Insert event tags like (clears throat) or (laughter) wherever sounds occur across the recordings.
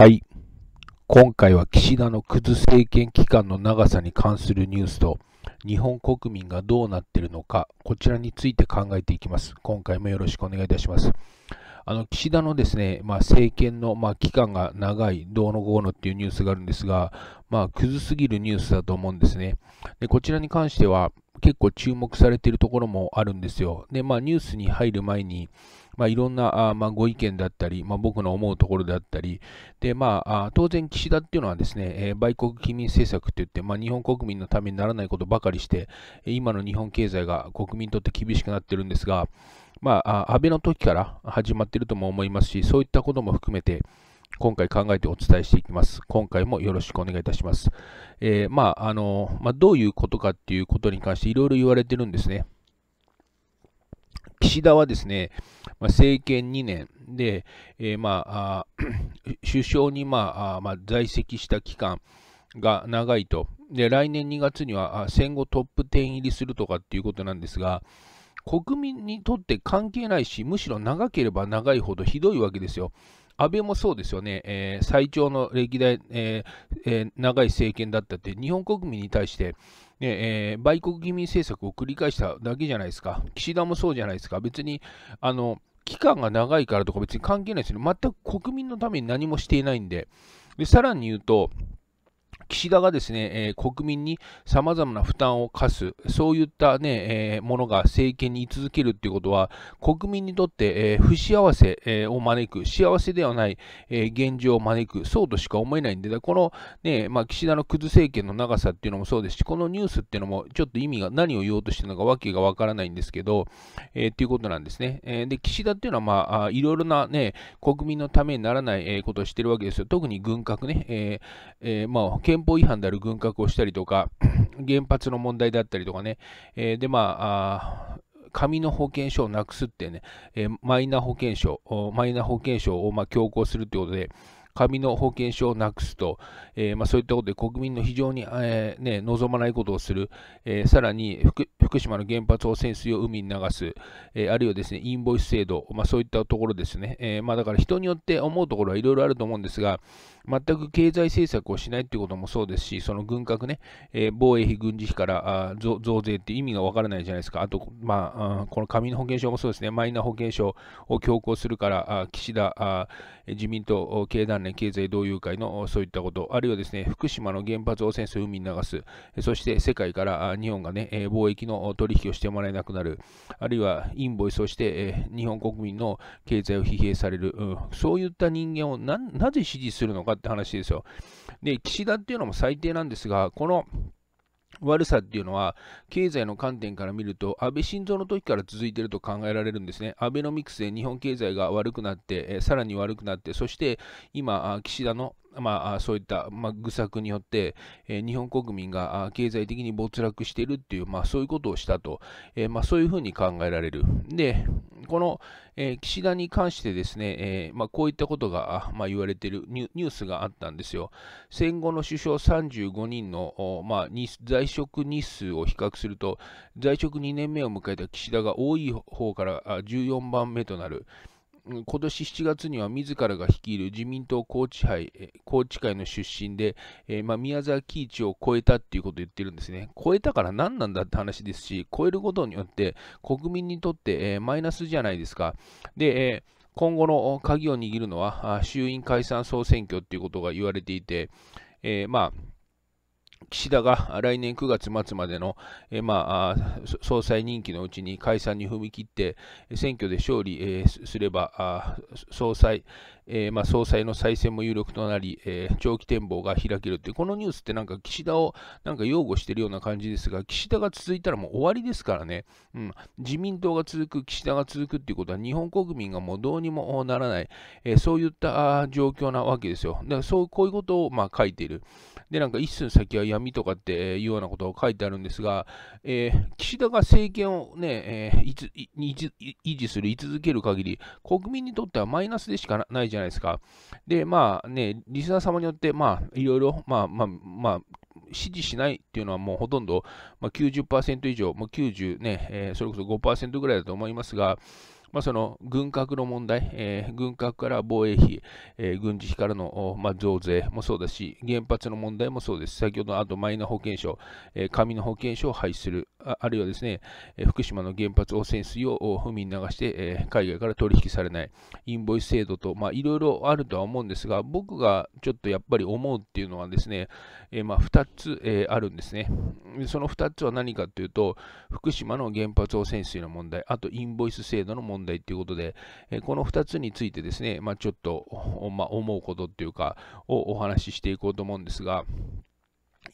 はい。今回は岸田のクズ政権期間の長さに関するニュースと、日本国民がどうなってるのか、こちらについて考えていきます。今回もよろしくお願いいたします。あの岸田のですね、まあ、政権の、まあ、期間が長い、どうのこうのっていうニュースがあるんですが、まあ、クズすぎるニュースだと思うんですね。でこちらに関しては、結構注目されているところもあるんですよ。で、まあ、ニュースに入る前に、まあ、いろんなあ、まあ、ご意見だったり、まあ、僕の思うところだったり、で、まあ、あ当然、岸田っていうのはですね、えー、売国機民政策っていって、まあ、日本国民のためにならないことばかりして、今の日本経済が国民にとって厳しくなってるんですが、まあ、安倍の時から始まってるとも思いますし、そういったことも含めて、今回考えてお伝えしていきます。今回もよろしくお願いいたします。えー、まあ、あの、まあ、どういうことかっていうことに関していろいろ言われてるんですね。岸田はですね、まあ、政権2年で、えー、まあ、あ (clears throat) 首相に、まあ、まあ、在籍した期間が長いと。で、来年2月には戦後トップ10入りするとかっていうことなんですが、国民にとって関係ないし、むしろ長ければ長いほどひどいわけですよ。安倍もそうですよね、えー、最長の歴代、えーえー、長い政権だったって、日本国民に対して、ねえー、売国移民政策を繰り返しただけじゃないですか、岸田もそうじゃないですか、別にあの期間が長いからとか別に関係ないですよね、全く国民のために何もしていないんで、でさらに言うと、岸田がですね、え国民にさまざまな負担を課す、そういったね、ええものが政権に居続けるということは、国民にとって、え不幸せ、えを招く、幸せではない、え現状を招く、そうとしか思えないんで、このね、まあ、岸田のクズ政権の長さっていうのもそうですし、このニュースっていうのもちょっと意味が何を言おうとしてるのかわけがわからないんですけど、えー、っていうことなんですね。えで岸田っていうのは、まあ、いろいろな、ね、国民のためにならないことをしてるわけですよ。特に軍拡ね、えーえー、まあ、憲法違反である軍拡をしたりとか、(coughs) 原発の問題だったりとかね、えー、で、まあ紙の保険証をなくすってね、えー、マイナ保険証、マイナ保険証をま強行するということで、紙の保険証をなくすと、えー、まあ、そういったことで国民の非常に、えー、ね、望まないことをする、えー、さらに福島の原発を潜水を海に流す、えあるいはですねインボイス制度、まあ、そういったところですね、えまあ、だから人によって思うところはいろいろあると思うんですが、全く経済政策をしないということもそうですし、その軍拡ね、え防衛費、軍事費からあ増税って意味がわからないじゃないですか、あと、まあ、この紙の保険証もそうですね、マイナ保険証を強行するから、あ岸田あ自民党経団連経済同友会のそういったこと、あるいはですね福島の原発汚染水を海に流す、そして世界から日本がね貿易の取引をしてもらえなくなる、あるいはインボイスをして日本国民の経済を疲弊される、うん、そういった人間をなぜ支持するのかって話ですよ。で、岸田っていうのも最低なんですが、この悪さっていうのは、経済の観点から見ると、安倍晋三の時から続いていると考えられるんですね。アベノミクスで日本経済が悪くなって、えさらに悪くなって、そして今、岸田のまあ、そういった、まあ、愚策によって、え日本国民が経済的に没落しているっていう、まあ、そういうことをしたと、えまあ、そういうふうに考えられる。で、この、え岸田に関してですね、えまあ、こういったことが、まあ、言われているニュースがあったんですよ。戦後の首相35人の、まあ、在職日数を比較すると、在職2年目を迎えた岸田が多い方から14番目となる。今年7月には自らが率いる自民党高知杯高知会の出身で、えー、まあ、宮沢喜一を超えたっていうことを言ってるんですね。超えたから何なんだって話ですし、超えることによって国民にとって、えー、マイナスじゃないですか。で、えー今後の鍵を握るのは衆院解散総選挙ということが言われていて、えー、まあ岸田が来年9月末までの、えまあ、総裁任期のうちに解散に踏み切って、選挙で勝利、えすれば、総裁、えー、まあ、総裁の再選も有力となり、えー、長期展望が開けるってこのニュースってなんか岸田をなんか擁護してるような感じですが、岸田が続いたらもう終わりですからね、うん、自民党が続く、岸田が続くっていうことは、日本国民がもうどうにもならない、えー、そういった状況なわけですよ。だそうこういうことをまあ書いている。で、なんか一寸先は闇とかっていうようなことを書いてあるんですが、え岸田が政権をね、えー、いつ維持する、居続ける限り、国民にとってはマイナスでしかないじゃないゃないですか。で、まあね、リスナー様によって、まあ、いろいろ、まあまあまあ、支持しないっていうのはもうほとんど、まあ90、90%以上、もう90ね、えー、それこそ5%ぐらいだと思いますが、まあ、その軍拡の問題、えー、軍拡から防衛費、えー、軍事費からの、まあ、増税もそうだし、原発の問題もそうです。先ほどあとマイナ保険証、えー、紙の保険証を廃止する、ああるいはですね、え福島の原発汚染水を不に流して、え海外から取引されない、インボイス制度と、まいろいろあるとは思うんですが、僕がちょっとやっぱり思うっていうのはですね、えまあ、2つ、えあるんですね。その2つは何かというと、福島の原発汚染水の問題、あとインボイス制度の問題問題ということで、えこの2つについてですね、まあ、ちょっと、まあ、思うことっていうか、をお話ししていこうと思うんですが、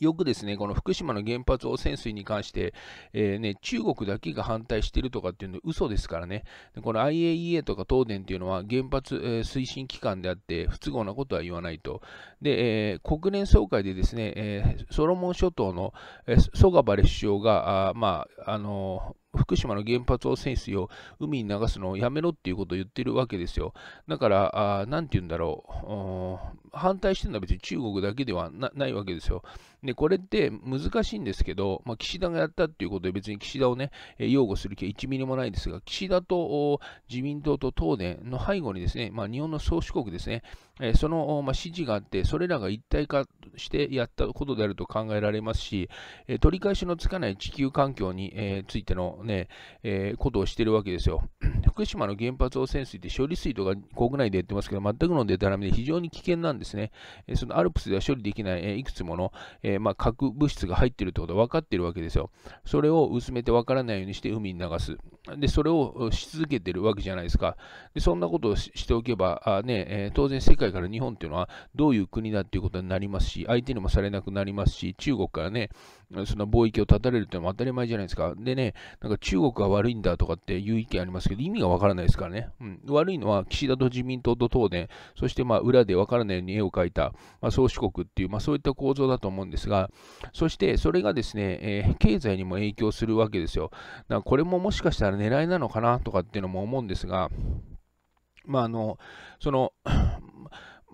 よくですね、この福島の原発汚染水に関して、えー、ね、中国だけが反対してるとかっていうのは嘘ですからね、この IAEA とか東電っていうのは原発、えー、推進機関であって、不都合なことは言わないと。で、えー、国連総会でですね、えソロモン諸島の、えソガバレ首相が、あまあ、あの福島の原発汚染水を海に流すのをやめろっていうことを言ってるわけですよ。だから、あなんて言うんだろう、反対してるのは別に中国だけではないわけですよ。で、これって難しいんですけど、まあ、岸田がやったっていうことで別に岸田をね、擁護する気は1ミリもないですが、岸田と自民党と東電の背後にですね、まあ、日本の宗主国ですね、えその、まあ、指示があって、それらが一体化してやったことであると考えられますし、え取り返しのつかない地球環境に、えついてのね、えー、ことをしているわけですよ。(clears throat) 福島の原発汚染水って処理水とか国内でやってますけど、全くのデタラメで非常に危険なんですね。えそのアルプスでは処理できない、えいくつもの、えまあ、核物質が入っているってことは分かっているわけですよ。それを薄めて分からないようにして海に流す。で、それをし続けてるわけじゃないですか。でそんなことをしておけば、あねえ当然世界から日本っていうのはどういう国だっていうことになりますし、相手にもされなくなりますし、中国からね、その貿易を断たれるってのは当たり前じゃないですか。でね、なんか中国が悪いんだとかっていう意見ありますけど、意味がわからないですからね。うん、悪いのは岸田と自民党と東電、そしてまあ裏でわからないように絵を描いた、まあ、宗主国っていう、まあ、そういった構造だと思うんですが、そしてそれがですね、えー、経済にも影響するわけですよ。だからこれももしかしたら狙いなのかなとかっていうのも思うんですが、まあ、あの、その、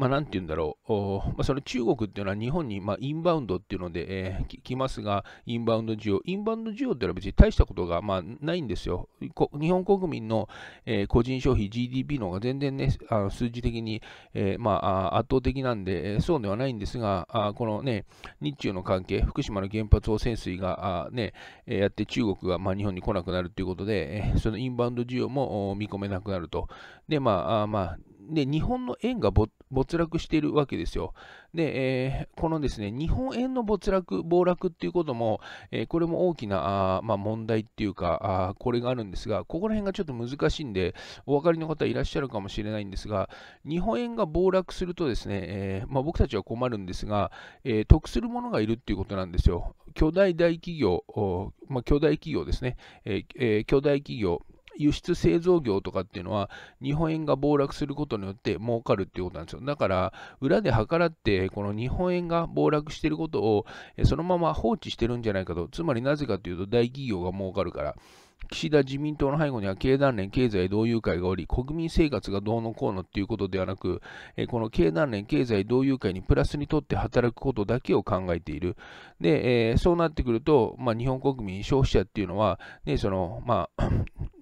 まあ、なんて言うんだろう、まあ、その中国っていうのは日本に、まあ、インバウンドっていうので、えー、来ますが、インバウンド需要、インバウンド需要っていうのは別に大したことが、まあ、ないんですよ。日本国民の、えー、個人消費、GDP の方が全然ね、あの数字的に、えー、まあ、圧倒的なんで、そうではないんですが、あこのね、日中の関係、福島の原発汚染水があ、ね、やって中国が、まあ、日本に来なくなるということで、そのインバウンド需要も見込めなくなると。で、まあ、まあ、で、日本の円が没落しているわけですよ。で、えー、このですね、日本円の没落、暴落っていうことも、えー、これも大きなあ、まあ、問題っていうかあ、これがあるんですが、ここら辺がちょっと難しいんで、お分かりの方いらっしゃるかもしれないんですが、日本円が暴落するとですね、えー、まあ、僕たちは困るんですが、え得するものがいるっていうことなんですよ。巨大大企業、まあ、巨大企業ですね、え巨大企業、輸出製造業とかっていうのは、日本円が暴落することによって儲かるっていうことなんですよ。だから、裏で計らって、この日本円が暴落してることを、そのまま放置してるんじゃないかと。つまりなぜかというと、大企業が儲かるから。岸田自民党の背後には経団連経済同友会がおり、国民生活がどうのこうのということではなく、えこの経団連経済同友会にプラスにとって働くことだけを考えている。で、えー、そうなってくると、まあ、日本国民消費者っていうのは、ね、その、まあ (clears throat)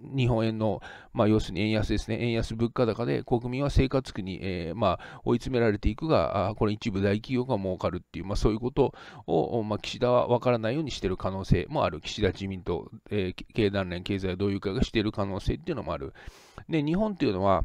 日本円の、まあ、要するに円安ですね、円安物価高で国民は生活苦に、えー、まあ、追い詰められていくが、あこれ一部大企業が儲かるっていう、まあ、そういうことを、まあ、岸田は分からないようにしている可能性もある、岸田自民党、えー、経団連経済同友会がしている可能性っていうのもある。で、日本っていうのは、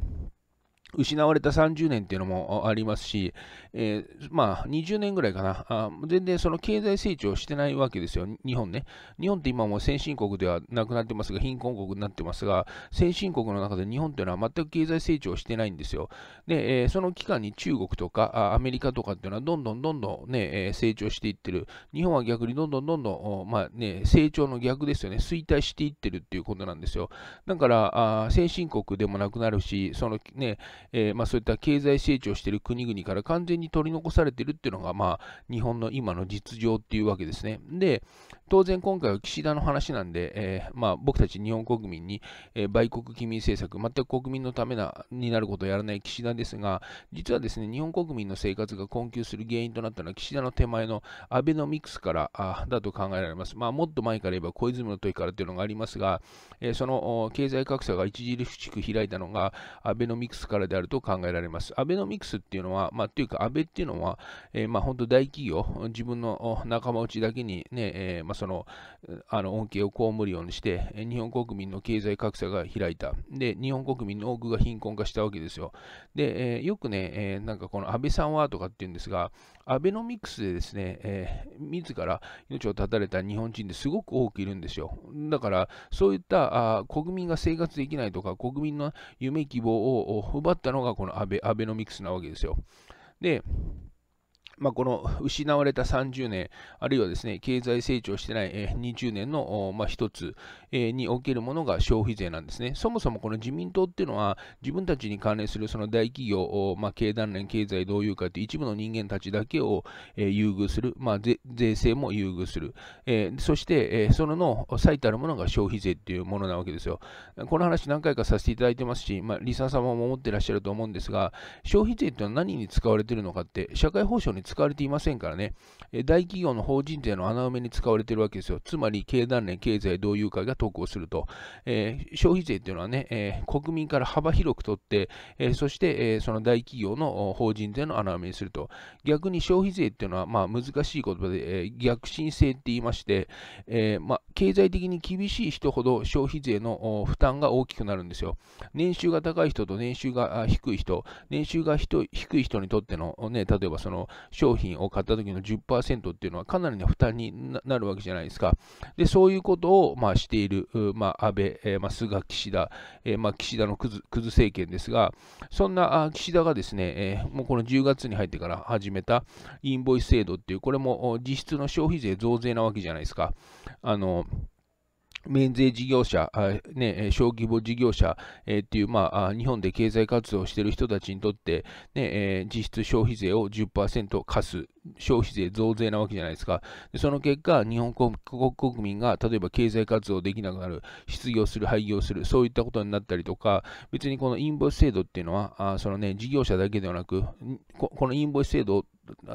失われた30年っていうのもありますし、えー、まあ20年ぐらいかなあ、全然その経済成長してないわけですよ、日本ね。日本って今も先進国ではなくなってますが、貧困国になってますが、先進国の中で日本っていうのは全く経済成長してないんですよ。で、えー、その期間に中国とかアメリカとかっていうのはどんどんどんどんね、え成長していってる。日本は逆にどんどんどんどん、まあね、成長の逆ですよね、衰退していってるっていうことなんですよ。だから、あ先進国でもなくなるし、そのね、えー、まあ、そういった経済成長している国々から完全に取り残されているっていうのが、まあ、日本の今の実情っていうわけですね。で、当然今回は岸田の話なんで、えー、まあ、僕たち日本国民に、えー、売国機民政策、全く国民のためなになることをやらない岸田ですが、実はですね、日本国民の生活が困窮する原因となったのは岸田の手前のアベノミクスからあだと考えられます。まあ、もっと前から言えば小泉の時からというのがありますが、えその経済格差が著しく開いたのがアベノミクスからでであると考えられます。アベノミクスっていうのは、まあ、というか、安倍っていうのは、えー、まあ、本当大企業、自分の仲間内だけにね、えー、まあ、その、あの、恩恵を被るようにして、日本国民の経済格差が開いた。で、日本国民の多くが貧困化したわけですよ。で、えー、よくね、えなんかこの安倍さんはとかっていうんですが、アベノミクスでですね、えー、自ら命を絶たれた日本人ってすごく多くいるんですよ。だから、そういったあ国民が生活できないとか、国民の夢、希望を奪ったのがこのアベアベノミクスなわけですよ。で、まあ、この失われた30年、あるいはですね、経済成長してない20年の、まあ、つにおけるものが消費税なんですね。そもそもこの自民党っていうのは、自分たちに関連するその大企業、まあ、経団連、経済同友会という一部の人間たちだけを、え優遇する、まあ税、制も優遇する、えそして、えそのの最たるものが消費税っていうものなわけですよ。この話何回かさせていただいてますし、まあ、リサ様も思ってらっしゃると思うんですが、消費税ってのは何に使われてるのかって、社会保障に使使われていませんからね、大企業の法人税の穴埋めに使われているわけですよ。つまり、経団連経済同友会が投稿すると。えー、消費税というのはね、えー、国民から幅広く取って、えー、そして、えその大企業の法人税の穴埋めにすると。逆に消費税というのは、まあ、難しい言葉で、え逆進性って言いまして、えまあ、経済的に厳しい人ほど消費税の負担が大きくなるんですよ。年収が高い人と年収が低い人、年収が低い人にとっての、ね、例えばその商品を買った時の10%っていうのはかなりの負担になるわけじゃないですか。で、そういうことを、まあ、している、まあ、安倍、えまあ、菅、岸田、えー、まあ、岸田のクズ政権ですが、そんな岸田がですね、えー、もうこの10月に入ってから始めたインボイス制度っていう、これも実質の消費税増税なわけじゃないですか。あの免税事業者、ね、小規模事業者、えー、っていう、まあ、日本で経済活動をしている人たちにとって、ねえー、実質消費税を10%課す、消費税増税なわけじゃないですか。でその結果、日本国国民が例えば経済活動できなくなる、失業する、廃業する、そういったことになったりとか、別にこのインボイス制度っていうのは、あそのね、事業者だけではなく、このインボイス制度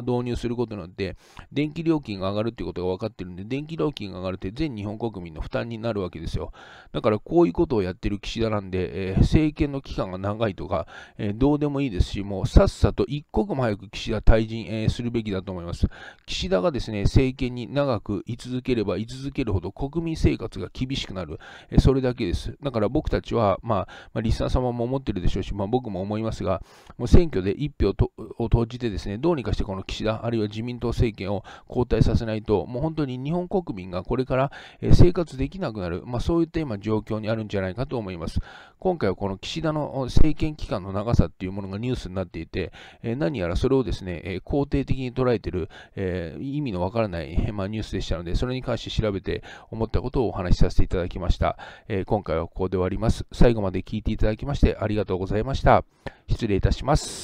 導入することによって、電気料金が上がるということが分かってるんで、電気料金が上がるって全日本国民の負担になるわけですよ。だからこういうことをやってる岸田なんで、えー、政権の期間が長いとか、えー、どうでもいいですし、もうさっさと一刻も早く岸田退陣、えー、するべきだと思います。岸田がですね、政権に長く居続ければ居続けるほど国民生活が厳しくなる。えそれだけです。だから僕たちは、まあ、まあ、リスナー様も思ってるでしょうし、まあ、僕も思いますが、もう選挙で1票とを投じてですね、どうにかしてこの岸田、あるいは自民党政権を交代させないと、もう本当に日本国民がこれから生活できなくなる、まあ、そういった今状況にあるんじゃないかと思います。今回はこの岸田の政権期間の長さっていうものがニュースになっていて、え何やらそれをですね、え肯定的に捉えている、え意味のわからない、まあ、ニュースでしたので、それに関して調べて思ったことをお話しさせていただきました。え今回はここで終わります。最後まで聞いていただきましてありがとうございました。失礼いたします。